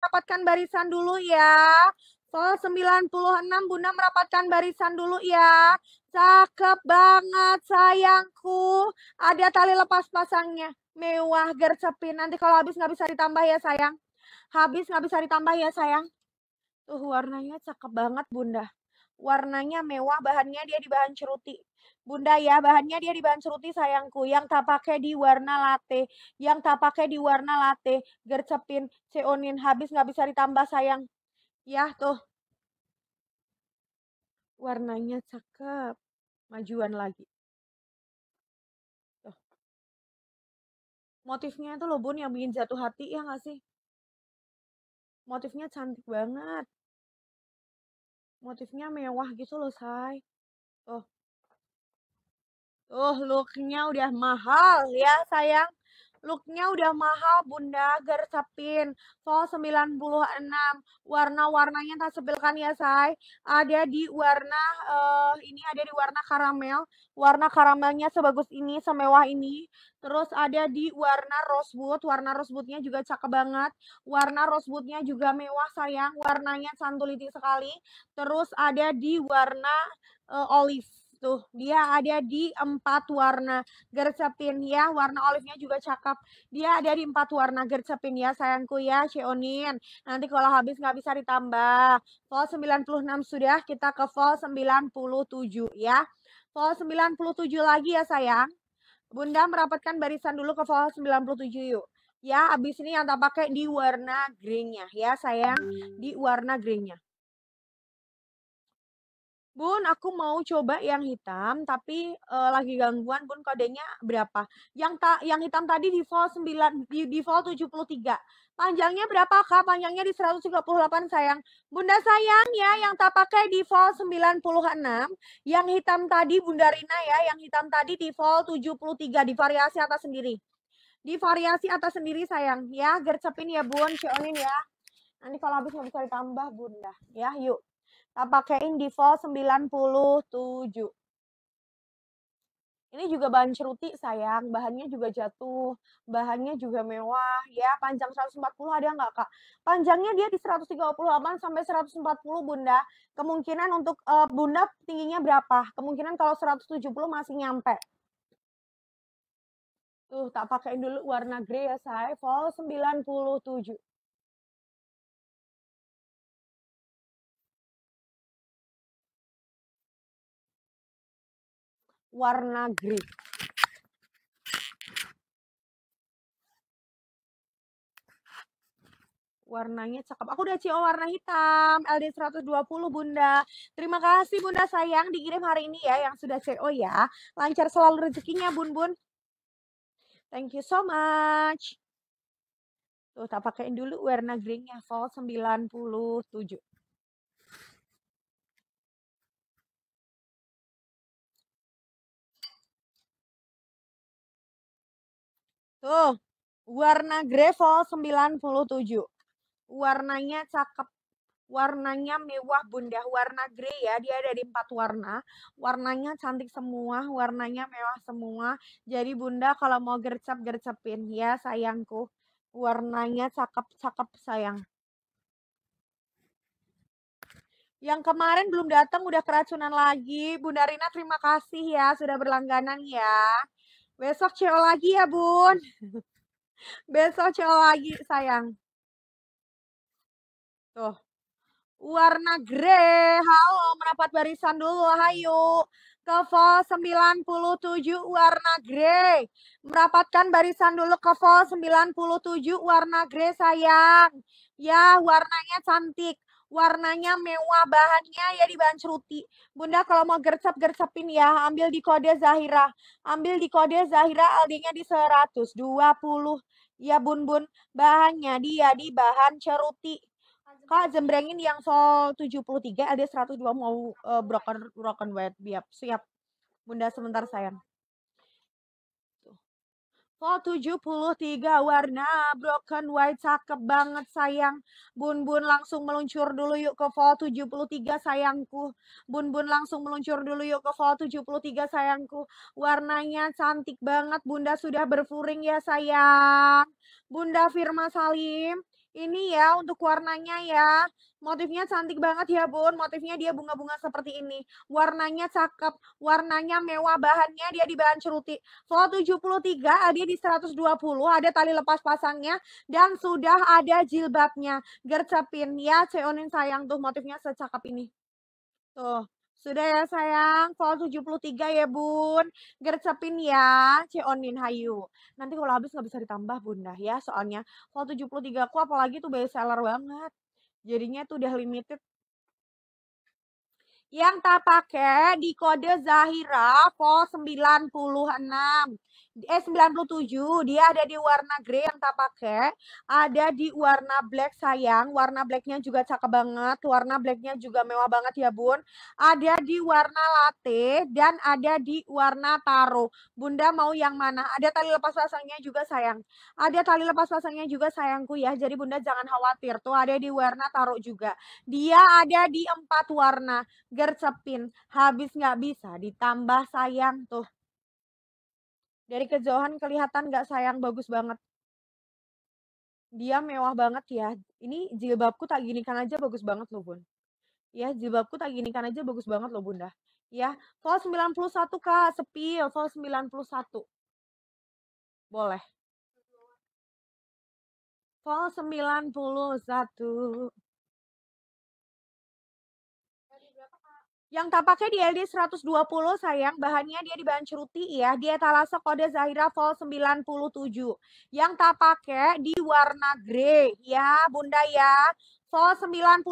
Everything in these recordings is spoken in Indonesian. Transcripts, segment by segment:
Merapatkan barisan dulu ya. Soal 96 Bunda merapatkan barisan dulu ya. Cakep banget sayangku. Ada tali lepas pasangnya. Mewah gercepin. Nanti kalau habis nggak bisa ditambah ya sayang. Habis nggak bisa ditambah ya sayang. Tuh warnanya cakep banget Bunda warnanya mewah, bahannya dia di bahan ceruti. Bunda ya, bahannya dia di bahan ceruti sayangku. Yang tak pakai di warna latte, yang tak pakai di warna latte, gercepin, ceonin, habis nggak bisa ditambah sayang. Ya tuh. Warnanya cakep. Majuan lagi. Tuh. Motifnya itu loh bun yang bikin jatuh hati ya nggak sih? Motifnya cantik banget motifnya mewah gitu loh say tuh tuh looknya udah mahal ya sayang Looknya udah mahal bunda, gersepin. Vol 96, warna-warnanya tak sebelkan ya say. Ada di warna, uh, ini ada di warna karamel. Warna karamelnya sebagus ini, semewah ini. Terus ada di warna rosewood, warna rosewoodnya juga cakep banget. Warna rosewoodnya juga mewah sayang, warnanya santuliti sekali. Terus ada di warna uh, olive tuh. Gitu. Dia ada di empat warna gercepin ya. Warna olive-nya juga cakep. Dia ada di empat warna gercepin ya sayangku ya. Cheonin. Nanti kalau habis nggak bisa ditambah. Vol 96 sudah. Kita ke vol 97 ya. Vol 97 lagi ya sayang. Bunda merapatkan barisan dulu ke vol 97 yuk. Ya, habis ini yang tak pakai di warna greennya ya sayang. Di warna greennya. Bun, aku mau coba yang hitam, tapi, lagi gangguan Bun kodenya berapa? Yang ta yang hitam tadi default 9 di default 73. Panjangnya berapa Kak? Panjangnya di 138 sayang. Bunda sayang ya yang tak pakai default 96, yang hitam tadi Bunda Rina ya, yang hitam tadi default 73 di variasi atas sendiri. Di variasi atas sendiri sayang ya, gercepin ya Bun, cionin ya. Nanti kalau habis nggak bisa ditambah Bunda, ya yuk. Kita pakaiin default 97. Ini juga bahan ceruti sayang, bahannya juga jatuh, bahannya juga mewah ya. Panjang 140 ada nggak kak? Panjangnya dia di 138 sampai 140 bunda. Kemungkinan untuk uh, bunda tingginya berapa? Kemungkinan kalau 170 masih nyampe. Tuh tak pakaiin dulu warna grey ya saya, fall 97. warna grey. warnanya cakep. Aku udah CO warna hitam, LD 120 Bunda. Terima kasih Bunda sayang dikirim hari ini ya yang sudah CO ya. Lancar selalu rezekinya Bun Bun. Thank you so much. Tuh tak pakein dulu warna greennya Vol 97. Tuh, warna gravel 97. Warnanya cakep. Warnanya mewah bunda, warna grey ya, dia ada di empat warna. Warnanya cantik semua, warnanya mewah semua. Jadi bunda kalau mau gercep-gercepin ya sayangku. Warnanya cakep-cakep sayang. Yang kemarin belum datang udah keracunan lagi. Bunda Rina terima kasih ya sudah berlangganan ya. Besok CO lagi ya, Bun. Besok CO lagi, sayang. Tuh. Warna grey. Halo, merapat barisan dulu. Hayu. Ke vol 97 warna grey. Merapatkan barisan dulu ke vol 97 warna grey, sayang. Ya, warnanya cantik warnanya mewah, bahannya ya di bahan ceruti. Bunda kalau mau gercep-gercepin ya, ambil di kode Zahira. Ambil di kode Zahira, aldinya di 120. Ya bun-bun, bahannya dia di bahan ceruti. kalau jembrengin yang sol 73, ada 102 mau uh, broken, broken white. Biap, siap. Bunda sebentar sayang. Oh 73 warna broken white cakep banget sayang Bun Bun langsung meluncur dulu yuk ke fall 73 sayangku Bun Bun langsung meluncur dulu yuk ke fall 73 sayangku Warnanya cantik banget Bunda sudah berfuring ya sayang Bunda Firma Salim ini ya untuk warnanya ya. Motifnya cantik banget ya bun. Motifnya dia bunga-bunga seperti ini. Warnanya cakep. Warnanya mewah. Bahannya dia di bahan ceruti. Flow 73 ada di 120. Ada tali lepas pasangnya. Dan sudah ada jilbabnya. Gercepin ya. Ceonin sayang tuh motifnya secakep ini. Tuh. Sudah ya sayang, soal 73 ya bun. Gercepin ya, ceonin hayu. Nanti kalau habis nggak bisa ditambah bunda ya soalnya. Soal 73 aku apalagi tuh best seller banget. Jadinya tuh udah limited yang tak pakai di kode Zahira Vol 96 eh 97 dia ada di warna grey yang tak pakai ada di warna black sayang warna blacknya juga cakep banget warna blacknya juga mewah banget ya bun ada di warna latte dan ada di warna taro bunda mau yang mana ada tali lepas pasangnya juga sayang ada tali lepas pasangnya juga sayangku ya jadi bunda jangan khawatir tuh ada di warna taro juga dia ada di empat warna gercepin. Habis nggak bisa ditambah sayang tuh. Dari kejauhan kelihatan nggak sayang bagus banget. Dia mewah banget ya. Ini jilbabku tak gini kan aja bagus banget loh bun. Ya jilbabku tak gini kan aja bagus banget loh bunda. Ya vol 91 kak sepi vol 91. Boleh. Vol 91. Yang tampaknya di LD 120 sayang, bahannya dia di bahan ceruti ya. Dia talase kode Zahira Vol 97. Yang tampaknya di warna grey ya bunda ya. Vol 91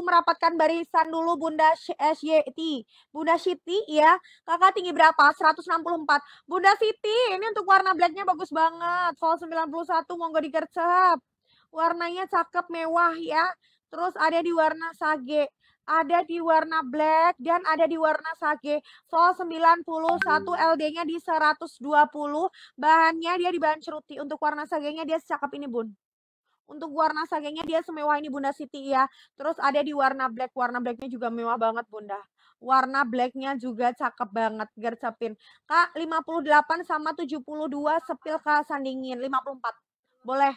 merapatkan barisan dulu Bunda SYT. Eh, bunda Siti ya, kakak tinggi berapa? 164. Bunda Siti, ini untuk warna blacknya bagus banget. Vol 91 monggo dikercep. Warnanya cakep mewah ya. Terus ada di warna sage ada di warna black dan ada di warna sage. Sol 91 LD-nya di 120. Bahannya dia di bahan ceruti. Untuk warna sagenya dia secakap ini, Bun. Untuk warna sagenya dia semewah ini Bunda Siti ya. Terus ada di warna black. Warna blacknya juga mewah banget Bunda. Warna blacknya juga cakep banget. Gercepin. Kak 58 sama 72 sepil kak sandingin. 54. Boleh.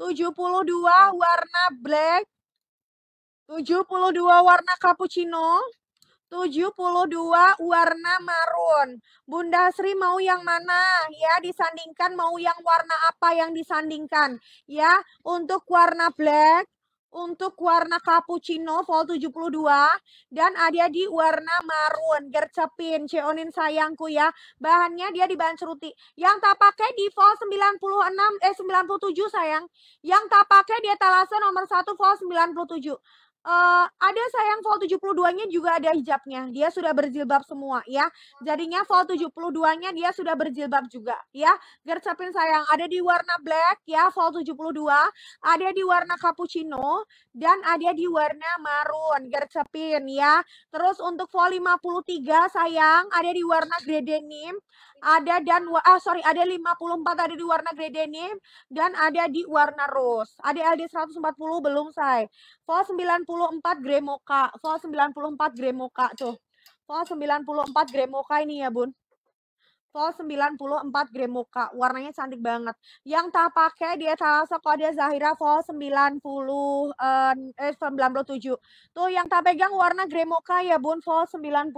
72 warna black, 72 warna cappuccino, 72 warna maroon. Bunda Sri mau yang mana? Ya, disandingkan mau yang warna apa yang disandingkan? Ya, untuk warna black untuk warna cappuccino Vol 72 dan ada di warna maroon gercepin ceonin sayangku ya bahannya dia di bahan dibanceruti yang tak pakai di Vol 96 eh 97 sayang yang tak pakai di etalase nomor 1 Vol 97 Uh, ada sayang Vol 72-nya juga ada hijabnya. Dia sudah berjilbab semua ya. Jadinya Vol 72-nya dia sudah berjilbab juga ya. Gercapin sayang, ada di warna black ya Vol 72, ada di warna cappuccino dan ada di warna maroon. Gercapin ya. Terus untuk Vol 53 sayang, ada di warna grey denim, ada dan ah sorry, ada 54 ada di warna grey denim dan ada di warna rose. Ada LD 140 belum, say. Vol 94 Gremoka, Vol 94 Gremoka tuh. Vol 94 Gremoka ini ya, Bun. Vol 94 Gremoka, warnanya cantik banget. Yang tak pakai dia terasa kode Zahira Vol 90 eh 97. Tuh yang tak pegang warna Gremoka ya Bun, Vol 94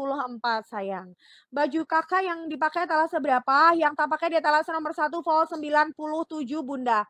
sayang. Baju kakak yang dipakai terasa berapa? Yang tak pakai dia terasa nomor 1 Vol 97 Bunda.